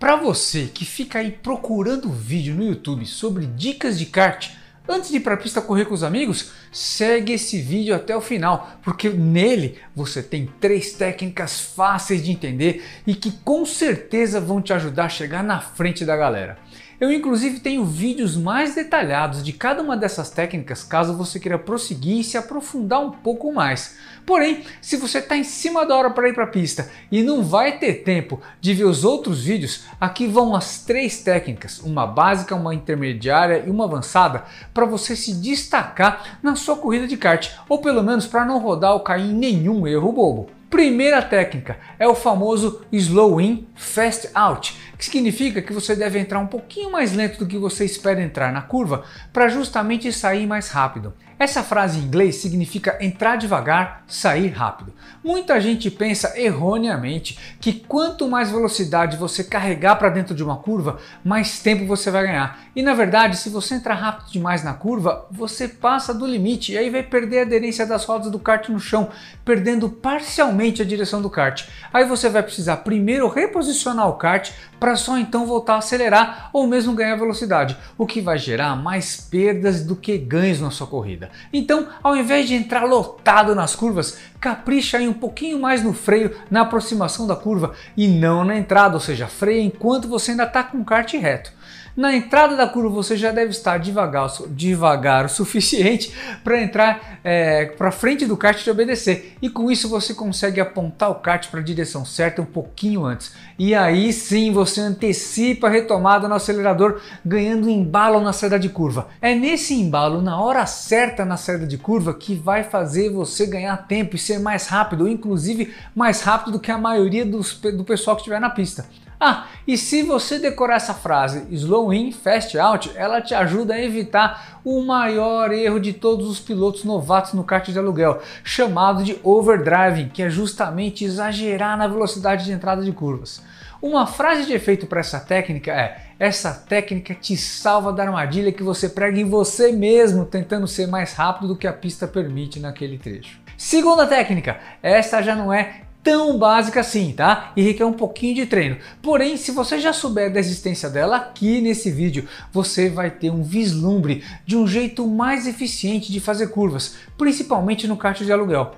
Para você que fica aí procurando vídeo no YouTube sobre dicas de kart antes de ir para a pista correr com os amigos, segue esse vídeo até o final, porque nele você tem três técnicas fáceis de entender e que com certeza vão te ajudar a chegar na frente da galera. Eu inclusive tenho vídeos mais detalhados de cada uma dessas técnicas caso você queira prosseguir e se aprofundar um pouco mais. Porém, se você está em cima da hora para ir para a pista e não vai ter tempo de ver os outros vídeos, aqui vão as três técnicas, uma básica, uma intermediária e uma avançada, para você se destacar na sua corrida de kart, ou pelo menos para não rodar ou cair em nenhum erro bobo. Primeira técnica é o famoso slow in, fast out, que significa que você deve entrar um pouquinho mais lento do que você espera entrar na curva para justamente sair mais rápido. Essa frase em inglês significa entrar devagar, sair rápido. Muita gente pensa erroneamente que quanto mais velocidade você carregar para dentro de uma curva, mais tempo você vai ganhar. E na verdade, se você entrar rápido demais na curva, você passa do limite e aí vai perder a aderência das rodas do kart no chão, perdendo parcialmente a direção do kart. Aí você vai precisar primeiro reposicionar o kart para só então voltar a acelerar ou mesmo ganhar velocidade, o que vai gerar mais perdas do que ganhos na sua corrida. Então, ao invés de entrar lotado nas curvas, capricha aí um pouquinho mais no freio na aproximação da curva e não na entrada, ou seja, freia enquanto você ainda está com o kart reto. Na entrada da curva você já deve estar devagar, devagar o suficiente para entrar é, para frente do kart e obedecer. E com isso você consegue apontar o kart para a direção certa um pouquinho antes. E aí sim você antecipa a retomada no acelerador, ganhando embalo na saída de curva. É nesse embalo, na hora certa na saída de curva, que vai fazer você ganhar tempo e ser mais rápido, inclusive mais rápido do que a maioria dos, do pessoal que estiver na pista. Ah, e se você decorar essa frase slow in, fast out, ela te ajuda a evitar o maior erro de todos os pilotos novatos no kart de aluguel, chamado de overdriving, que é justamente exagerar na velocidade de entrada de curvas. Uma frase de efeito para essa técnica é: essa técnica te salva da armadilha que você prega em você mesmo, tentando ser mais rápido do que a pista permite naquele trecho. Segunda técnica, essa já não é tão básica assim, tá? E requer um pouquinho de treino. Porém, se você já souber da existência dela aqui nesse vídeo, você vai ter um vislumbre de um jeito mais eficiente de fazer curvas, principalmente no caixa de aluguel.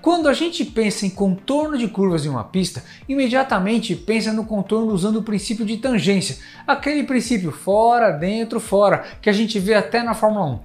Quando a gente pensa em contorno de curvas em uma pista, imediatamente pensa no contorno usando o princípio de tangência, aquele princípio fora, dentro, fora, que a gente vê até na Fórmula 1.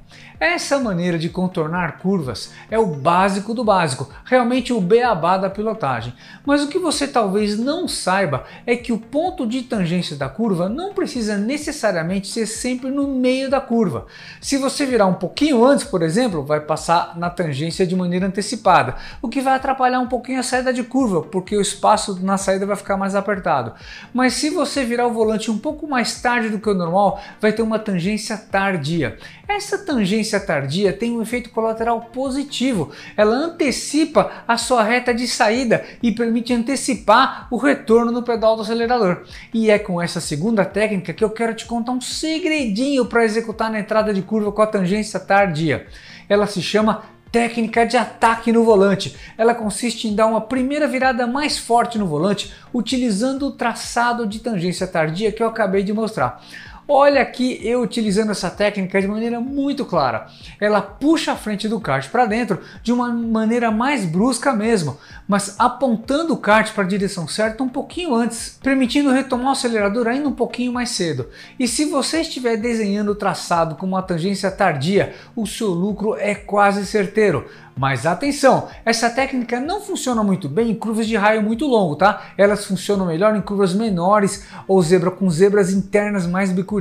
Essa maneira de contornar curvas é o básico do básico, realmente o beabá da pilotagem. Mas o que você talvez não saiba é que o ponto de tangência da curva não precisa necessariamente ser sempre no meio da curva. Se você virar um pouquinho antes, por exemplo, vai passar na tangência de maneira antecipada, o que vai atrapalhar um pouquinho a saída de curva, porque o espaço na saída vai ficar mais apertado. Mas se você virar o volante um pouco mais tarde do que o normal, vai ter uma tangência tardia. Essa tangência insuficiência tardia tem um efeito colateral positivo. Ela antecipa a sua reta de saída e permite antecipar o retorno no pedal do acelerador. E é com essa segunda técnica que eu quero te contar um segredinho para executar na entrada de curva com a tangência tardia. Ela se chama técnica de ataque no volante. Ela consiste em dar uma primeira virada mais forte no volante utilizando o traçado de tangência tardia que eu acabei de mostrar. Olha aqui eu utilizando essa técnica de maneira muito clara. Ela puxa a frente do kart para dentro de uma maneira mais brusca mesmo, mas apontando o kart para a direção certa um pouquinho antes, permitindo retomar o acelerador ainda um pouquinho mais cedo. E se você estiver desenhando o traçado com uma tangência tardia, o seu lucro é quase certeiro. Mas atenção, essa técnica não funciona muito bem em curvas de raio muito longo, tá? Elas funcionam melhor em curvas menores ou zebra com zebras internas mais bicurvadas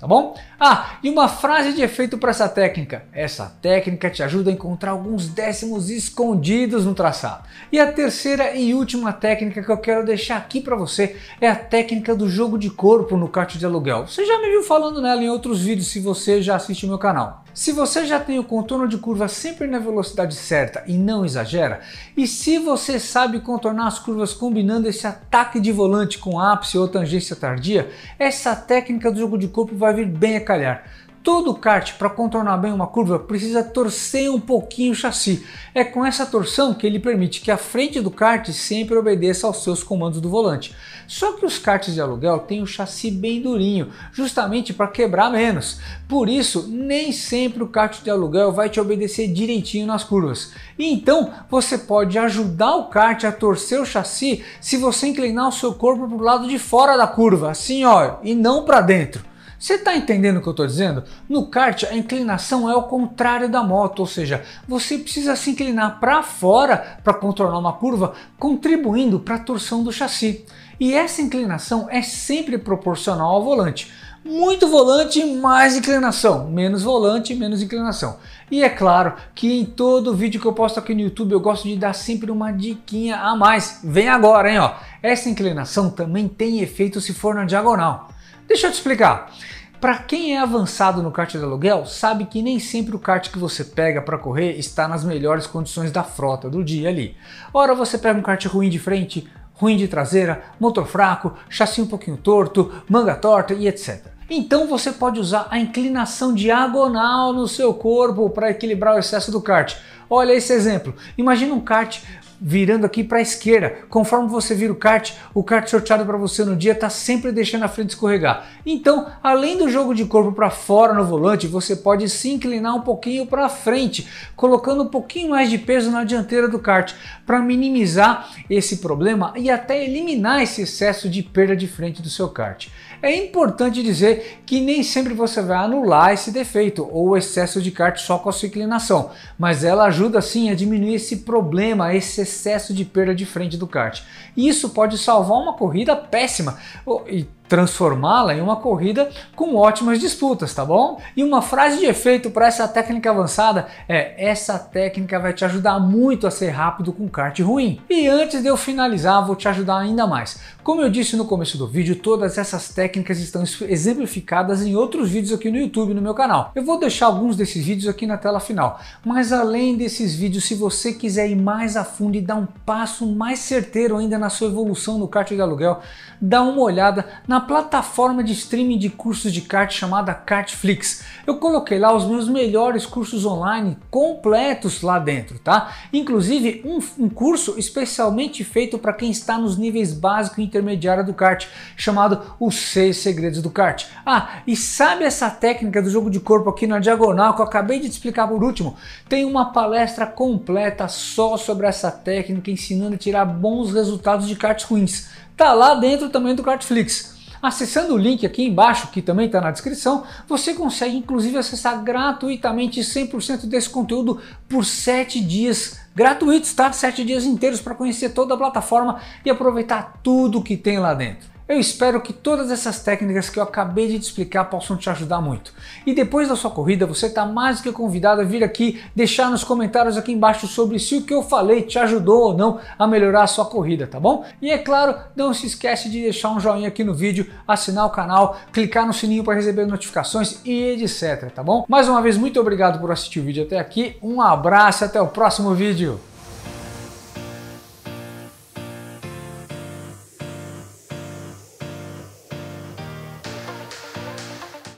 tá bom? Ah, e uma frase de efeito para essa técnica. Essa técnica te ajuda a encontrar alguns décimos escondidos no traçado. E a terceira e última técnica que eu quero deixar aqui para você é a técnica do jogo de corpo no kart de aluguel. Você já me viu falando nela em outros vídeos se você já assiste o meu canal se você já tem o contorno de curva sempre na velocidade certa e não exagera, e se você sabe contornar as curvas combinando esse ataque de volante com ápice ou tangência tardia, essa técnica do jogo de corpo vai vir bem a calhar. Todo kart para contornar bem uma curva precisa torcer um pouquinho o chassi. É com essa torção que ele permite que a frente do kart sempre obedeça aos seus comandos do volante. Só que os karts de aluguel têm o chassi bem durinho, justamente para quebrar menos. Por isso, nem sempre o kart de aluguel vai te obedecer direitinho nas curvas. E então, você pode ajudar o kart a torcer o chassi se você inclinar o seu corpo para o lado de fora da curva, assim ó, e não para dentro. Você está entendendo o que eu estou dizendo? No kart, a inclinação é o contrário da moto, ou seja, você precisa se inclinar para fora para contornar uma curva, contribuindo para a torção do chassi. E essa inclinação é sempre proporcional ao volante. Muito volante, mais inclinação. Menos volante, menos inclinação. E é claro que em todo vídeo que eu posto aqui no YouTube eu gosto de dar sempre uma diquinha a mais. Vem agora, hein? Ó. Essa inclinação também tem efeito se for na diagonal. Deixa eu te explicar. Para quem é avançado no kart de aluguel, sabe que nem sempre o kart que você pega para correr está nas melhores condições da frota do dia ali. Ora você pega um kart ruim de frente, ruim de traseira, motor fraco, chassi um pouquinho torto, manga torta e etc. Então você pode usar a inclinação diagonal no seu corpo para equilibrar o excesso do kart. Olha esse exemplo. Imagina um kart virando aqui para a esquerda. Conforme você vira o kart, o kart sorteado para você no dia está sempre deixando a frente escorregar. Então, além do jogo de corpo para fora no volante, você pode se inclinar um pouquinho para frente, colocando um pouquinho mais de peso na dianteira do kart para minimizar esse problema e até eliminar esse excesso de perda de frente do seu kart. É importante dizer que nem sempre você vai anular esse defeito ou excesso de kart só com a sua inclinação, mas ela ajuda sim a diminuir esse problema, esse excesso de perda de frente do kart. Isso pode salvar uma corrida péssima. E transformá-la em uma corrida com ótimas disputas, tá bom? E uma frase de efeito para essa técnica avançada é: essa técnica vai te ajudar muito a ser rápido com kart ruim. E antes de eu finalizar, vou te ajudar ainda mais. Como eu disse no começo do vídeo, todas essas técnicas estão exemplificadas em outros vídeos aqui no YouTube, no meu canal. Eu vou deixar alguns desses vídeos aqui na tela final. Mas além desses vídeos, se você quiser ir mais a fundo e dar um passo mais certeiro ainda na sua evolução no kart de aluguel, dá uma olhada na na plataforma de streaming de cursos de kart chamada Kartflix. Eu coloquei lá os meus melhores cursos online completos lá dentro, tá? Inclusive um, um curso especialmente feito para quem está nos níveis básico e intermediário do kart, chamado Os Seis Segredos do Kart. Ah, e sabe essa técnica do jogo de corpo aqui na diagonal que eu acabei de te explicar por último? Tem uma palestra completa só sobre essa técnica, ensinando a tirar bons resultados de karts ruins. Tá lá dentro também do Kartflix. Acessando o link aqui embaixo, que também está na descrição, você consegue inclusive acessar gratuitamente 100% desse conteúdo por 7 dias gratuitos, tá? 7 dias inteiros para conhecer toda a plataforma e aproveitar tudo que tem lá dentro. Eu espero que todas essas técnicas que eu acabei de te explicar possam te ajudar muito. E depois da sua corrida, você está mais do que convidado a vir aqui deixar nos comentários aqui embaixo sobre se o que eu falei te ajudou ou não a melhorar a sua corrida, tá bom? E é claro, não se esquece de deixar um joinha aqui no vídeo, assinar o canal, clicar no sininho para receber notificações e etc, tá bom? Mais uma vez, muito obrigado por assistir o vídeo até aqui, um abraço e até o próximo vídeo!